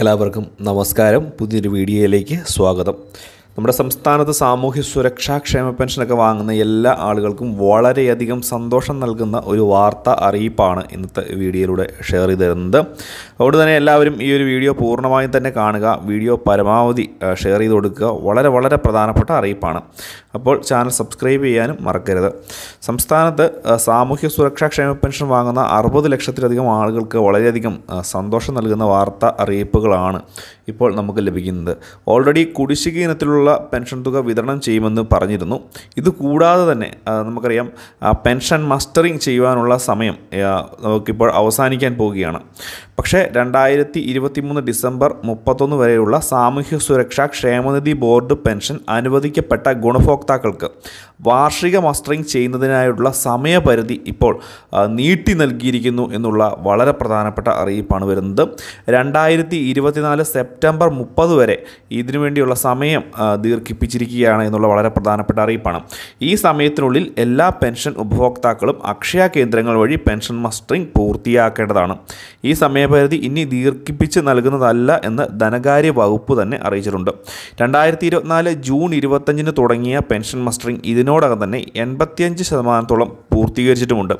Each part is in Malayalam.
എല്ലാവർക്കും നമസ്കാരം പുതിയൊരു വീഡിയോയിലേക്ക് സ്വാഗതം നമ്മുടെ സംസ്ഥാനത്ത് സാമൂഹ്യ സുരക്ഷാ ക്ഷേമ പെൻഷനൊക്കെ വാങ്ങുന്ന എല്ലാ ആളുകൾക്കും വളരെയധികം സന്തോഷം നൽകുന്ന ഒരു വാർത്ത അറിയിപ്പാണ് ഇന്നത്തെ വീഡിയോയിലൂടെ ഷെയർ ചെയ്ത് തരുന്നത് അതുകൊണ്ട് തന്നെ എല്ലാവരും ഈ ഒരു വീഡിയോ പൂർണ്ണമായും തന്നെ കാണുക വീഡിയോ പരമാവധി ഷെയർ ചെയ്ത് കൊടുക്കുക വളരെ വളരെ പ്രധാനപ്പെട്ട അറിയിപ്പാണ് അപ്പോൾ ചാനൽ സബ്സ്ക്രൈബ് ചെയ്യാനും മറക്കരുത് സംസ്ഥാനത്ത് സാമൂഹ്യ സുരക്ഷാ ക്ഷേമ പെൻഷൻ വാങ്ങുന്ന അറുപത് ലക്ഷത്തിലധികം ആളുകൾക്ക് വളരെയധികം സന്തോഷം നൽകുന്ന വാർത്ത അറിയിപ്പുകളാണ് ഇപ്പോൾ നമുക്ക് ലഭിക്കുന്നത് ഓൾറെഡി കുടിശ്ശിക ഇനത്തിലുള്ള പെൻഷൻ തുക വിതരണം ചെയ്യുമെന്ന് പറഞ്ഞിരുന്നു ഇത് കൂടാതെ തന്നെ നമുക്കറിയാം പെൻഷൻ മസ്റ്ററിങ് ചെയ്യുവാനുള്ള സമയം നമുക്കിപ്പോൾ അവസാനിക്കാൻ പോവുകയാണ് പക്ഷേ രണ്ടായിരത്തി ഇരുപത്തി മൂന്ന് ഡിസംബർ മുപ്പത്തൊന്ന് വരെയുള്ള സാമൂഹ്യ സുരക്ഷാ ക്ഷേമനിധി ബോർഡ് പെൻഷൻ അനുവദിക്കപ്പെട്ട ഗുണഭോക്താക്കൾക്ക് വാർഷിക മസ്റ്ററിങ് ചെയ്യുന്നതിനായുള്ള സമയപരിധി ഇപ്പോൾ നീട്ടി നൽകിയിരിക്കുന്നു എന്നുള്ള വളരെ പ്രധാനപ്പെട്ട അറിയിപ്പാണ് വരുന്നത് രണ്ടായിരത്തി ഇരുപത്തിനാല് സെപ്റ്റംബർ സെപ്റ്റംബർ മുപ്പത് വരെ ഇതിനു വേണ്ടിയുള്ള സമയം ദീർഘിപ്പിച്ചിരിക്കുകയാണ് എന്നുള്ള വളരെ പ്രധാനപ്പെട്ട അറിയിപ്പാണ് ഈ സമയത്തിനുള്ളിൽ എല്ലാ പെൻഷൻ ഉപഭോക്താക്കളും അക്ഷയ കേന്ദ്രങ്ങൾ വഴി പെൻഷൻ മസ്റ്ററിംഗ് പൂർത്തിയാക്കേണ്ടതാണ് ഈ സമയപരിധി ഇനി ദീർഘിപ്പിച്ച് നൽകുന്നതല്ല എന്ന് ധനകാര്യ വകുപ്പ് തന്നെ അറിയിച്ചിട്ടുണ്ട് രണ്ടായിരത്തി ഇരുപത്തിനാല് ജൂൺ ഇരുപത്തഞ്ചിന് തുടങ്ങിയ പെൻഷൻ മസ്റ്ററിംഗ് ഇതിനോടകം തന്നെ എൺപത്തിയഞ്ച് ശതമാനത്തോളം പൂർത്തീകരിച്ചിട്ടുമുണ്ട്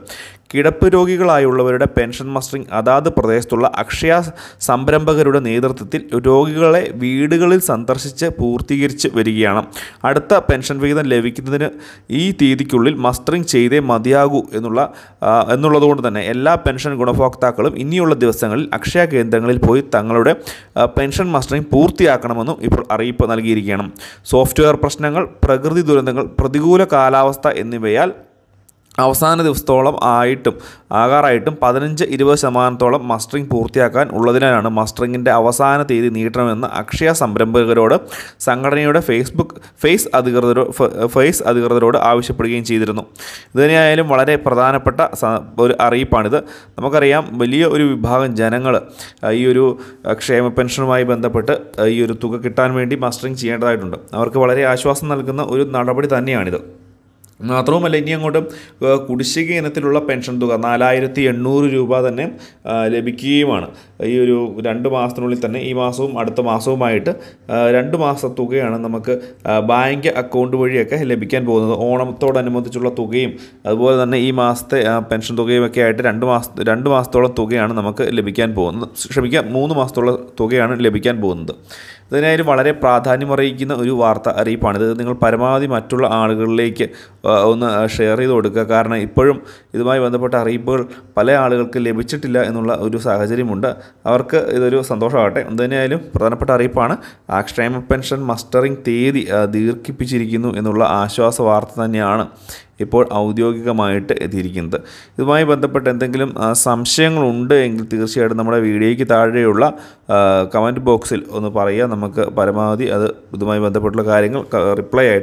കിടപ്പ് രോഗികളായുള്ളവരുടെ പെൻഷൻ മസ്റ്ററിംഗ് അതാത് പ്രദേശത്തുള്ള അക്ഷയ സംരംഭകരുടെ നേതൃത്വത്തിൽ രോഗികളെ വീടുകളിൽ സന്ദർശിച്ച് പൂർത്തീകരിച്ച് വരികയാണ് അടുത്ത പെൻഷൻ വിഹിതം ലഭിക്കുന്നതിന് ഈ തീയതിക്കുള്ളിൽ മസ്റ്ററിംഗ് ചെയ്തേ മതിയാകൂ എന്നുള്ള എന്നുള്ളതുകൊണ്ട് തന്നെ എല്ലാ പെൻഷൻ ഗുണഭോക്താക്കളും ഇനിയുള്ള ദിവസങ്ങളിൽ അക്ഷയ കേന്ദ്രങ്ങളിൽ പോയി തങ്ങളുടെ പെൻഷൻ മസ്റ്ററിംഗ് പൂർത്തിയാക്കണമെന്നും ഇപ്പോൾ അറിയിപ്പ് നൽകിയിരിക്കുകയാണ് സോഫ്റ്റ്വെയർ പ്രശ്നങ്ങൾ പ്രകൃതി ദുരന്തങ്ങൾ പ്രതികൂല കാലാവസ്ഥ എന്നിവയാൽ അവസാന ദിവസത്തോളം ആയിട്ടും ആകാറായിട്ടും പതിനഞ്ച് ഇരുപത് ശതമാനത്തോളം മസ്റ്ററിംഗ് പൂർത്തിയാക്കാൻ ഉള്ളതിനാലാണ് മസ്റ്ററിങ്ങിൻ്റെ അവസാന തീയതി നീട്ടണമെന്ന് അക്ഷയ സംരംഭകരോട് സംഘടനയുടെ ഫേസ്ബുക്ക് ഫേസ് അധികൃതരോ ഫേസ് അധികൃതരോട് ആവശ്യപ്പെടുകയും ചെയ്തിരുന്നു ഇതിനായാലും വളരെ പ്രധാനപ്പെട്ട ഒരു അറിയിപ്പാണിത് നമുക്കറിയാം വലിയ ഒരു വിഭാഗം ജനങ്ങൾ ഈ ഒരു ക്ഷേമ പെൻഷനുമായി ബന്ധപ്പെട്ട് ഈ ഒരു തുക കിട്ടാൻ വേണ്ടി മസ്റ്ററിങ് ചെയ്യേണ്ടതായിട്ടുണ്ട് അവർക്ക് വളരെ ആശ്വാസം നൽകുന്ന ഒരു നടപടി തന്നെയാണിത് മാത്രവുമല്ല ഇനി അങ്ങോട്ട് കുടിശ്ശിക ഇനത്തിലുള്ള പെൻഷൻ തുക നാലായിരത്തി എണ്ണൂറ് രൂപ തന്നെ ലഭിക്കുകയുമാണ് ഈ ഒരു രണ്ട് മാസത്തിനുള്ളിൽ തന്നെ ഈ മാസവും അടുത്ത മാസവുമായിട്ട് രണ്ട് മാസ തുകയാണ് നമുക്ക് ബാങ്ക് അക്കൗണ്ട് വഴിയൊക്കെ ലഭിക്കാൻ പോകുന്നത് ഓണത്തോടനുബന്ധിച്ചുള്ള തുകയും അതുപോലെ തന്നെ ഈ മാസത്തെ പെൻഷൻ തുകയും ഒക്കെ ആയിട്ട് രണ്ട് മാസ രണ്ട് മാസത്തോളം തുകയാണ് നമുക്ക് ലഭിക്കാൻ പോകുന്നത് ക്ഷമിക്കുക മൂന്ന് മാസത്തോളം തുകയാണ് ലഭിക്കാൻ പോകുന്നത് ഇതിനായി വളരെ പ്രാധാന്യമറിയിക്കുന്ന ഒരു വാർത്ത അറിയിപ്പാണ് ഇത് നിങ്ങൾ പരമാവധി മറ്റുള്ള ആളുകളിലേക്ക് ഒന്ന് ഷെയർ ചെയ്ത് കൊടുക്കുക കാരണം ഇപ്പോഴും ഇതുമായി ബന്ധപ്പെട്ട അറിയിപ്പുകൾ പല ആളുകൾക്ക് ലഭിച്ചിട്ടില്ല എന്നുള്ള ഒരു സാഹചര്യമുണ്ട് അവർക്ക് ഇതൊരു സന്തോഷമാകട്ടെ എന്തുതന്നെയായാലും പ്രധാനപ്പെട്ട അറിയിപ്പാണ് ക്ഷേമ പെൻഷൻ മസ്റ്ററിംഗ് തീയതി ദീർഘിപ്പിച്ചിരിക്കുന്നു എന്നുള്ള ആശ്വാസ വാർത്ത തന്നെയാണ് ഇപ്പോൾ ഔദ്യോഗികമായിട്ട് എത്തിയിരിക്കുന്നത് ഇതുമായി ബന്ധപ്പെട്ട് എന്തെങ്കിലും സംശയങ്ങളുണ്ട് എങ്കിൽ തീർച്ചയായിട്ടും നമ്മുടെ വീഡിയോയ്ക്ക് താഴെയുള്ള കമൻറ്റ് ബോക്സിൽ ഒന്ന് പറയുക നമുക്ക് പരമാവധി അത് ഇതുമായി ബന്ധപ്പെട്ടുള്ള കാര്യങ്ങൾ റിപ്ലൈ ആയിട്ട്